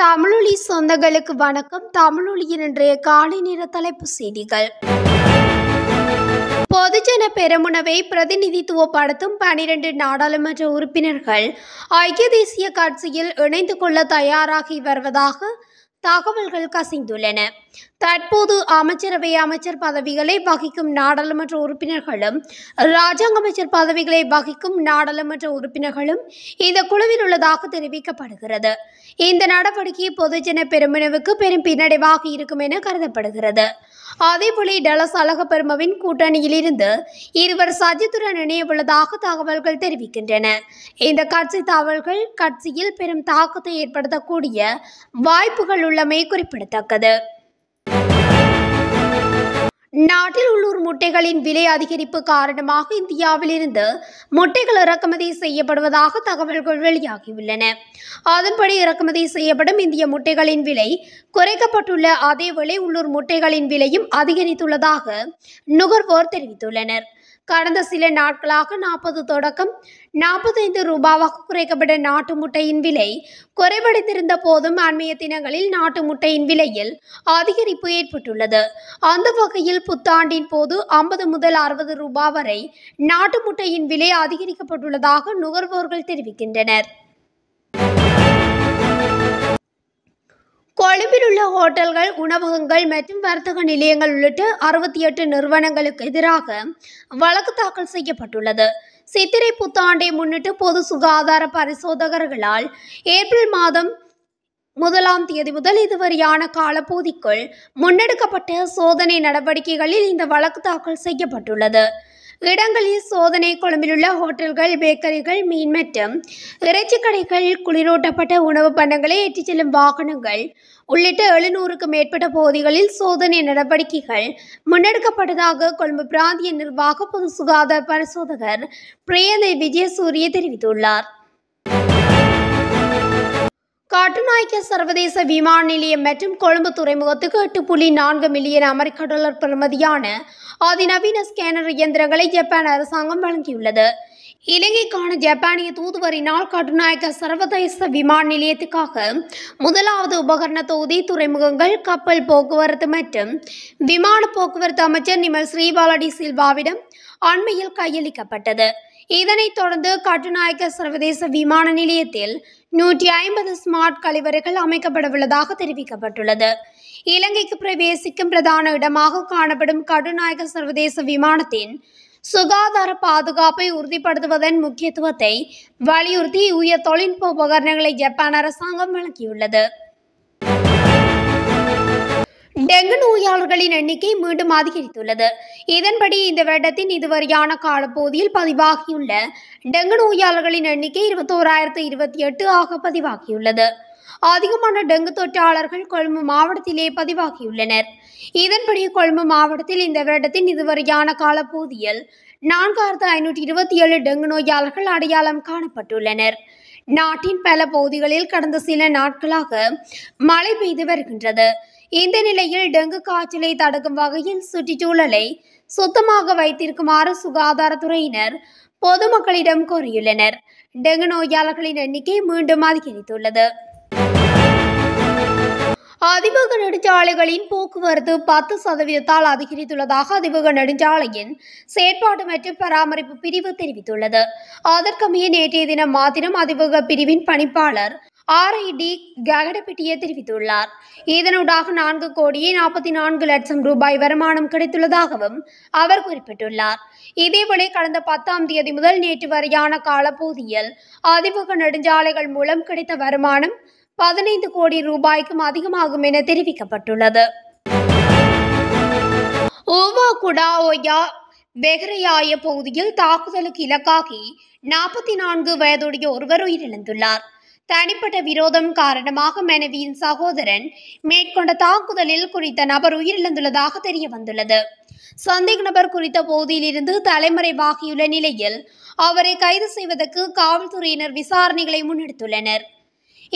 தமிழொலி சொந்தங்களுக்கு வணக்கம் தமிழொலியின் இன்றைய காலை நேர தலைப்பு செய்திகள் பொதுஜன பெருமுனவை பிரதிநிதித்துவப்படுத்தும் பனிரெண்டு நாடாளுமன்ற உறுப்பினர்கள் ஐக்கிய தேசிய கட்சியில் இணைந்து கொள்ள தயாராகி வருவதாக தகவல்கள் கசிந்துள்ளன தற்போது அமைச்சரவை அமைச்சர் பதவிகளை வகிக்கும் நாடாளுமன்ற உறுப்பினர்களும் ராஜாங்க அமைச்சர் பதவிகளை வகிக்கும் நாடாளுமன்ற உறுப்பினர்களும் இந்த குழுவில் உள்ளதாக தெரிவிக்கப்படுகிறது இந்த நடவடிக்கை பொதுஜன பெருமனவுக்கு பெரும் பின்னடைவாக இருக்கும் என கருதப்படுகிறது அதேபோல டலஸ் அழகப்பெருமவின் கூட்டணியிலிருந்து இருவர் சஜித்துடன் இணையவுள்ளதாக தகவல்கள் தெரிவிக்கின்றன இந்த கட்சி தகவல்கள் கட்சியில் பெரும் தாக்கத்தை ஏற்படுத்தக்கூடிய வாய்ப்புகள் உள்ளமை குறிப்பிடத்தக்கது நாட்டில் உள்ளூர் முட்டைகளின் விலை அதிகரிப்பு காரணமாக இந்தியாவிலிருந்து முட்டைகள் இறக்குமதி செய்யப்படுவதாக தகவல்கள் வெளியாகியுள்ளன அதன்படி இறக்குமதி செய்யப்படும் இந்திய முட்டைகளின் விலை குறைக்கப்பட்டுள்ள அதேவேளை உள்ளூர் முட்டைகளின் விலையும் அதிகரித்துள்ளதாக நுகர்வோர் தெரிவித்துள்ளனர் கடந்த சில நாட்களாக நாற்பது தொடக்கம் நாற்பத்தைந்து ரூபாவாக குறைக்கப்பட்ட நாட்டு முட்டையின் விலை குறைவடைந்திருந்த போதும் அண்மைய தினங்களில் நாட்டு முட்டையின் விலையில் அதிகரிப்பு ஏற்பட்டுள்ளது அந்த வகையில் புத்தாண்டின் போது ஐம்பது முதல் அறுபது ரூபாய் வரை நாட்டு முட்டையின் விலை அதிகரிக்கப்பட்டுள்ளதாக நுகர்வோர்கள் தெரிவிக்கின்றனர் கொழும்பில் உள்ள ஹோட்டல்கள் உணவகங்கள் மற்றும் வர்த்தக நிலையங்கள் உள்ளிட்ட அறுபத்தி எட்டு நிறுவனங்களுக்கு எதிராக வழக்கு தாக்கல் செய்யப்பட்டுள்ளது சித்திரை புத்தாண்டை முன்னிட்டு பொது சுகாதார பரிசோதகர்களால் ஏப்ரல் மாதம் முதலாம் தேதி முதல் இதுவரையான காலப்பகுதிக்குள் முன்னெடுக்கப்பட்ட சோதனை நடவடிக்கைகளில் இந்த வழக்கு தாக்கல் செய்யப்பட்டுள்ளது இடங்களில் சோதனை கொழும்பில் உள்ள ஹோட்டல்கள் பேக்கரிகள் மீன் மற்றும் இறைச்சி கடைகள் குளிரூட்டப்பட்ட உணவு பண்டங்களை ஏற்றிச் செல்லும் வாகனங்கள் உள்ளிட்ட எழுநூறுக்கும் மேற்பட்ட பகுதிகளில் சோதனை நடவடிக்கைகள் முன்னெடுக்கப்பட்டதாக கொழும்பு பிராந்திய நிர்வாக பொது சுகாதார பரிசோதகர் பிரேந்தை விஜயசூரிய தெரிவித்துள்ளார் காட்டுநாய்க்க சர்வதேச விமான நிலையம் மற்றும் கொழும்பு துறைமுகத்துக்கு எட்டு புள்ளி நான்கு மில்லியன் அமெரிக்க டாலர் பெறுமதியான அதிநவீன ஸ்கேனர் இயந்திரங்களை ஜப்பான் அரசாங்கம் வழங்கியுள்ளது இலங்கைக்கான ஜப்பானிய தூதுவரினால் கட்டுநாயக்க சர்வதேச விமான நிலையத்துக்காக முதலாவது உபகரண தொகுதி துறைமுகங்கள் கப்பல் போக்குவரத்து மற்றும் விமான போக்குவரத்து அமைச்சர் நிமல் ஸ்ரீபாலடி சில்வாவிடம் அண்மையில் கையளிக்கப்பட்டது இதனைத் தொடர்ந்து கட்டுநாயக்க சர்வதேச விமான நிலையத்தில் நூற்றி ஐம்பது ஸ்மார்ட் கழிவறைகள் அமைக்கப்படவுள்ளதாக தெரிவிக்கப்பட்டுள்ளது இலங்கைக்கு பிரவேசிக்கும் பிரதான இடமாக காணப்படும் கடுநாயக சர்வதேச விமானத்தின் சுகாதார பாதுகாப்பை உறுதிப்படுத்துவதன் முக்கியத்துவத்தை வலியுறுத்தி உயர் தொழில்நுட்ப உபகரணங்களை ஜப்பான் அரசாங்கம் வழங்கியுள்ளது டெங்கு நோயாளர்களின் எண்ணிக்கை மீண்டும் அதிகரித்துள்ளது இதன்படி இந்த வருடத்தின் இதுவரையான காலப்பகுதியில் பதிவாகியுள்ள டெங்கு நோயாளர்களின் எண்ணிக்கை இருபத்தோராயிரத்து இருபத்தி எட்டு ஆக பதிவாகியுள்ளது அதிகமான டெங்கு தொற்றாளர்கள் கொழும்பு மாவட்டத்திலே பதிவாகியுள்ளனர் இதன்படி கொழும்பு மாவட்டத்தில் இந்த வருடத்தின் இதுவரையான காலப்பகுதியில் நான்காயிரத்து ஐநூற்றி இருபத்தி ஏழு டெங்கு நோயாளர்கள் அடையாளம் காணப்பட்டுள்ளனர் நாட்டின் பல பகுதிகளில் கடந்த சில நாட்களாக மழை பெய்து வருகின்றது இந்த நிலையில் டெங்கு காய்ச்சலை தடுக்கும் வகையில் சுற்றுச்சூழலை சுத்தமாக வைத்திருக்குமாறு சுகாதாரத்துறையினர் பொதுமக்களிடம் கோரியுள்ளனர் டெங்கு நோயாளர்களின் எண்ணிக்கை மீண்டும் அதிகரித்துள்ளது அதிமுக நெடுஞ்சாலைகளின் போக்குவரத்து பத்து சதவீதத்தால் அதிகரித்துள்ளதாக அதிமுக நெடுஞ்சாலையின் செயற்பாடு மற்றும் பராமரிப்பு பிரிவு தெரிவித்துள்ளது அதற்கமைய நேற்றைய தினம் மாத்திரம் அதிமுக பிரிவின் பணிப்பாளர் ஆர்ஐடி ககடப்பிட்டியை தெரிவித்துள்ளார் இதனூடாக நான்கு கோடியே நாற்பத்தி நான்கு லட்சம் ரூபாய் வருமானம் கிடைத்துள்ளதாகவும் அவர் குறிப்பிட்டுள்ளார் இதேபோல கடந்த பத்தாம் தேதி முதல் நேற்று வரையான காலப்பகுதியில் அதிமுக நெடுஞ்சாலைகள் மூலம் கிடைத்த வருமானம் பதினைந்து கோடி ரூபாய்க்கும் அதிகமாகும் என தெரிவிக்கப்பட்டுள்ளது ஓவா வெகரையாய பகுதியில் தாக்குதலுக்கு இலக்காகி நாற்பத்தி நான்கு வயதுடைய ஒருவர் உயிரிழந்துள்ளார் தனிப்பட்ட விரோதம் காரணமாக மனைவியின் சகோதரன் மேற்கொண்ட தாக்குதலில் குறித்த நபர் உயிரிழந்துள்ளதாக தெரிய வந்துள்ளது சந்தேக நபர் குறித்த பகுதியிலிருந்து தலைமறைவாகியுள்ள நிலையில் அவரை கைது செய்வதற்கு காவல்துறையினர் விசாரணைகளை முன்னெடுத்துள்ளனர்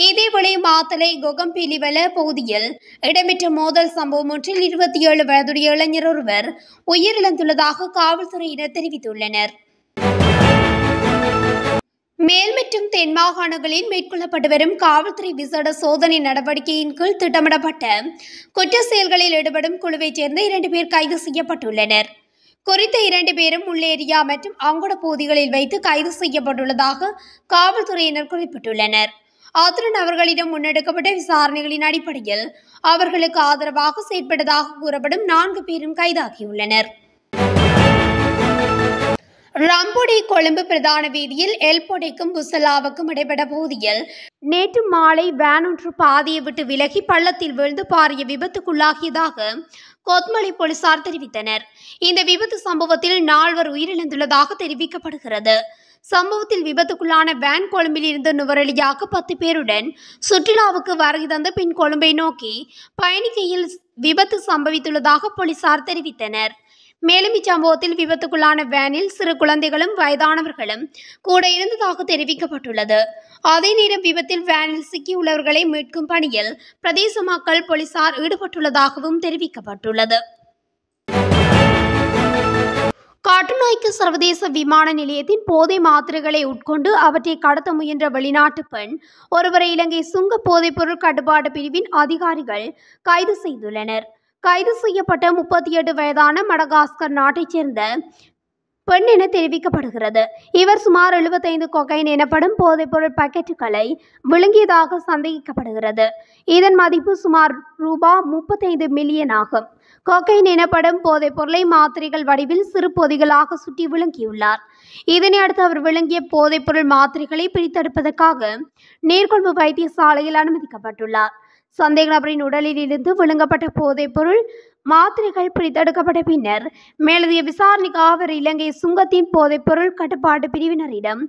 இதேவழி மாத்தலை கொகம்பிலிவல பகுதியில் இடம்பெற்ற மோதல் சம்பவம் ஒன்றில் இருபத்தி ஏழு வயதுடைய இளைஞர் ஒருவர் உயிரிழந்துள்ளதாக காவல்துறையினர் தெரிவித்துள்ளனர் மேல் மற்றும் தென் மாகாணங்களில் மேற்கொள்ளப்பட்டு வரும் காவல்துறை விசேட சோதனை நடவடிக்கையின் கீழ் திட்டமிடப்பட்ட குற்ற செயல்களில் ஈடுபடும் குழுவைச் சேர்ந்த இரண்டு பேர் கைது செய்யப்பட்டுள்ளனர் குறித்த இரண்டு பேரும் முள்ளேரியா மற்றும் அங்குட பகுதிகளில் வைத்து கைது செய்யப்பட்டுள்ளதாக காவல்துறையினர் குறிப்பிட்டுள்ளனர் ஆத்திரன் அவர்களிடம் முன்னெடுக்கப்பட்ட விசாரணைகளின் அடிப்படையில் அவர்களுக்கு ஆதரவாக செயற்பட்டதாக கூறப்படும் நான்கு பேரும் கைதாகியுள்ளனர் ரம்புடி கொழும்பு பிரதான வீதியில் எல்பொடைக்கும் புசலாவுக்கும் இடைப்பட்ட போதியில் நேற்று மாலை வேன் ஒன்று பாதையை விட்டு விலகி பள்ளத்தில் விழுந்து பாரிய விபத்துக்குள்ளாகியதாக கோத்மலை போலீசார் தெரிவித்தனர் இந்த விபத்து சம்பவத்தில் நால்வர் உயிரிழந்துள்ளதாக தெரிவிக்கப்படுகிறது சம்பவத்தில் விபத்துக்குள்ளான வேன் கொழும்பில் இருந்து நுவரலியாக பத்து பேருடன் சுற்றுலாவுக்கு வருகை தந்த பின் கொழும்பை நோக்கி பயணிக்கையில் விபத்து சம்பவித்துள்ளதாக போலீசார் தெரிவித்தனர் மேலும் இச்சம்பவத்தில் விபத்துக்குள்ளான வேனில் சிறு குழந்தைகளும் வயதானவர்களும் கூட இருந்ததாக தெரிவிக்கப்பட்டுள்ளது அதே நேரம் விபத்தில் வேனில் சிக்கியுள்ளவர்களை மீட்கும் பணியில் பிரதேச மக்கள் போலீசார் ஈடுபட்டுள்ளதாகவும் தெரிவிக்கப்பட்டுள்ளது காட்டுநோய்க்கு சர்வதேச விமான நிலையத்தின் போதை மாத்திரைகளை உட்கொண்டு அவற்றை கடத்த முயன்ற வெளிநாட்டு பெண் ஒருவரை இலங்கை சுங்க போதைப்பொருள் கட்டுப்பாட்டு பிரிவின் அதிகாரிகள் கைது செய்துள்ளனர் கைது செய்யப்பட்ட முப்பத்தி எட்டு வயதான மடகாஸ்கர் நாட்டைச் சேர்ந்த பெண் என தெரிவிக்கப்படுகிறது இவர் சுமார் எழுபத்தைந்து கொகைன் எனப்படும் போதைப்பொருள் பாக்கெட்டுகளை விழுங்கியதாக சந்தேகிக்கப்படுகிறது இதன் மதிப்பு சுமார் ரூபா முப்பத்தைந்து மில்லியன் ஆகும் கொக்கைன் எனப்படும் போதைப் பொருளை மாத்திரைகள் வடிவில் சிறு பொதிகளாக சுற்றி விழுங்கியுள்ளார் இதனை அடுத்து அவர் விளங்கிய போதைப் பொருள் மாத்திரைகளை பிரித்தெடுப்பதற்காக நீர்கொழும்பு வைத்தியசாலையில் அனுமதிக்கப்பட்டுள்ளார் சந்தேக நபரின் உடலில் இருந்து விழுங்கப்பட்ட போதைப் பொருள் மாத்திரைகள் பிரித்தெடுக்கப்பட்ட பின்னர் மேலதிய விசாரணைக்கு அவர் இலங்கை சுங்கத்தின் போதை பொருள் கட்டுப்பாட்டு பிரிவினரிடம்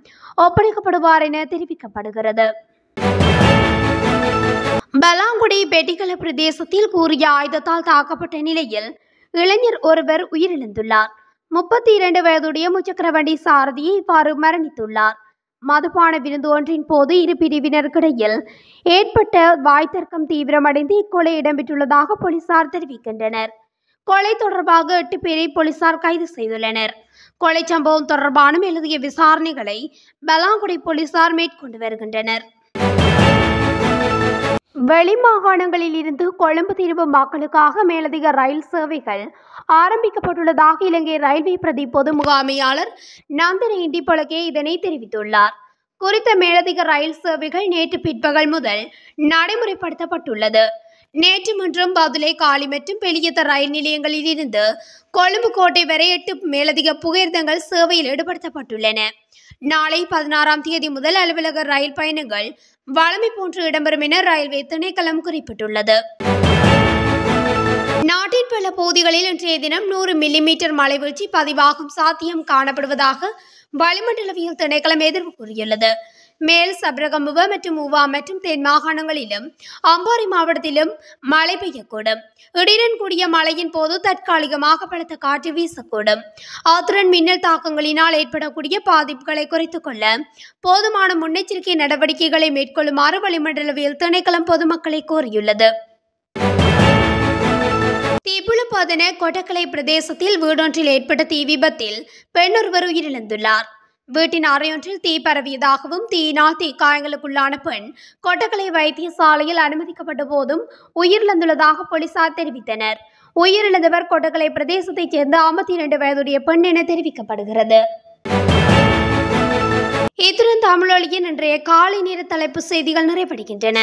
ஒப்படைக்கப்படுவார் என தெரிவிக்கப்படுகிறது பலாங்குடி பெட்டிகள பிரதேசத்தில் கூறிய ஆயுதத்தால் தாக்கப்பட்ட நிலையில் இளைஞர் ஒருவர் உயிரிழந்துள்ளார் முப்பத்தி இரண்டு வயதுடைய முச்சக்கரவண்டி சாரதியை இவ்வாறு மரணித்துள்ளார் மதுபான விருந்து ஒன்றின் போது இரு பிரிவினருக்கிடையில் ஏற்பட்ட வாய்த்தர்க்கம் தீவிரமடைந்து இக்கொலை இடம்பெற்றுள்ளதாக போலீசார் தெரிவிக்கின்றனர் கொலை தொடர்பாக எட்டு பேரை போலீசார் கைது செய்துள்ளனர் கொலை சம்பவம் தொடர்பான எழுதிய விசாரணைகளை பலாங்குடி போலீசார் மேற்கொண்டு வருகின்றனர் வெளிமாகாணங்களில் இருந்து கொழும்பு திரும்பும் மக்களுக்காக மேலதிக ரயில் சேவைகள் ஆரம்பிக்கப்பட்டுள்ளதாக இலங்கை ரயில்வே பிரதி பொது முகாமையாளர் நந்தினி இண்டிப்பழகே இதனை தெரிவித்துள்ளார் குறித்த மேலதிக ரயில் சேவைகள் நேற்று பிற்பகல் முதல் நடைமுறைப்படுத்தப்பட்டுள்ளது நேற்று மன்றம் பதுளை காலி மற்றும் பெலியத்த ரயில் நிலையங்களில் இருந்து கொழும்பு கோட்டை வரை எட்டு மேலதிக புகையிரதங்கள் சேவையில் ஈடுபடுத்தப்பட்டுள்ளன நாளை பதினாறாம் தேதி முதல் அலுவலக ரயில் பயணங்கள் வளமை போன்று இடம்பெறும் என ரயில்வே திணைக்களம் குறிப்பிட்டுள்ளது நாட்டின் பல பகுதிகளில் இன்றைய தினம் நூறு மில்லிமீட்டர் மழை வீழ்ச்சி பதிவாகும் சாத்தியம் காணப்படுவதாக வளிமண்டலவியல் திணைக்களம் எதிர்வு கூறியுள்ளது மேல் சபரகமுவ மற்றும் உவா மற்றும் தென் மாகாணங்களிலும் அம்பாரி மாவட்டத்திலும் மழை பெய்யக்கூடும் இடியுடன் கூடிய மழையின் போது தற்காலிகமாக பலத்த காற்று வீசக்கூடும் ஆத்துடன் மின்னல் தாக்கங்களினால் ஏற்படக்கூடிய பாதிப்புகளை குறைத்துக் கொள்ள போதுமான முன்னெச்சரிக்கை நடவடிக்கைகளை மேற்கொள்ளுமாறு வளிமண்டலவியல் திணைக்களம் பொதுமக்களை கோரியுள்ளது தீபுளப்பாதன கொடக்கலை பிரதேசத்தில் வீடொன்றில் ஏற்பட்ட தீ விபத்தில் பெண்ணொருவர் உயிரிழந்துள்ளார் வீட்டின் அறையொன்றில் தீ பரவியதாகவும் தீயினால் தீக்காயங்களுக்குள்ளான பெண் கொட்டக்கலை வைத்தியசாலையில் அனுமதிக்கப்பட்ட போதும் உயிரிழந்துள்ளதாக போலீசார் தெரிவித்தனர் உயிரிழந்தவர் கொட்டக்கலை பிரதேசத்தைச் சேர்ந்த ஐம்பத்தி இரண்டு வயதுடைய பெண் என தெரிவிக்கப்படுகிறது இத்துடன் தமிழொலியின் இன்றைய காலை நேர தலைப்பு செய்திகள் நிறைவடைகின்றன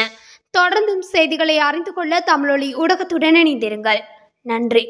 தொடர்ந்தும் செய்திகளை அறிந்து கொள்ள தமிழொலி ஊடகத்துடன் இணைந்திருங்கள் நன்றி